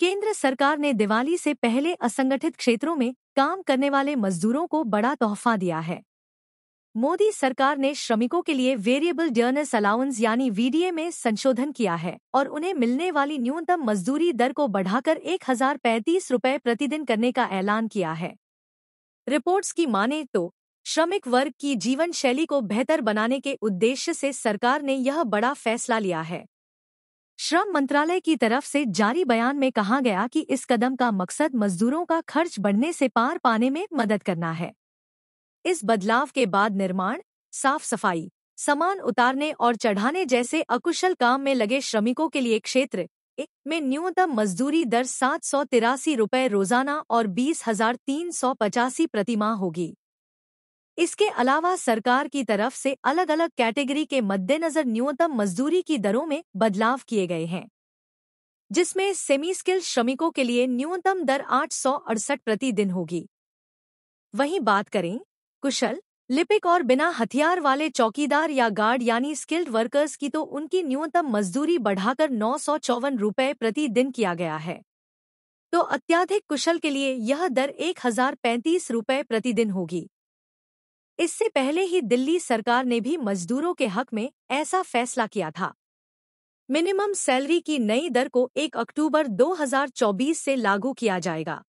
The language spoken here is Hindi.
केंद्र सरकार ने दिवाली से पहले असंगठित क्षेत्रों में काम करने वाले मजदूरों को बड़ा तोहफा दिया है मोदी सरकार ने श्रमिकों के लिए वेरिएबल डर्नस अलाउंस यानी वीडीए में संशोधन किया है और उन्हें मिलने वाली न्यूनतम मजदूरी दर को बढ़ाकर एक हजार पैंतीस रुपये प्रतिदिन करने का ऐलान किया है रिपोर्ट्स की माने तो श्रमिक वर्ग की जीवन शैली को बेहतर बनाने के उद्देश्य से सरकार ने यह बड़ा फैसला लिया है श्रम मंत्रालय की तरफ से जारी बयान में कहा गया कि इस कदम का मकसद मजदूरों का खर्च बढ़ने से पार पाने में मदद करना है इस बदलाव के बाद निर्माण साफ सफाई सामान उतारने और चढ़ाने जैसे अकुशल काम में लगे श्रमिकों के लिए क्षेत्र में न्यूनतम मजदूरी दर सात सौ तिरासी रोजाना और बीस हजार तीन सौ पचासी प्रतिमाह होगी इसके अलावा सरकार की तरफ से अलग अलग कैटेगरी के मद्देनजर न्यूनतम मजदूरी की दरों में बदलाव किए गए हैं जिसमें सेमी स्किल श्रमिकों के लिए न्यूनतम दर आठ प्रति दिन होगी वहीं बात करें कुशल लिपिक और बिना हथियार वाले चौकीदार या गार्ड यानी स्किल्ड वर्कर्स की तो उनकी न्यूनतम मजदूरी बढ़ाकर नौ सौ चौवन रुपये प्रति दिन किया गया है तो अत्याधिक कुशल के लिए यह दर एक हजार पैंतीस रुपये प्रतिदिन होगी इससे पहले ही दिल्ली सरकार ने भी मजदूरों के हक में ऐसा फैसला किया था मिनिमम सैलरी की नई दर को 1 अक्टूबर 2024 से लागू किया जाएगा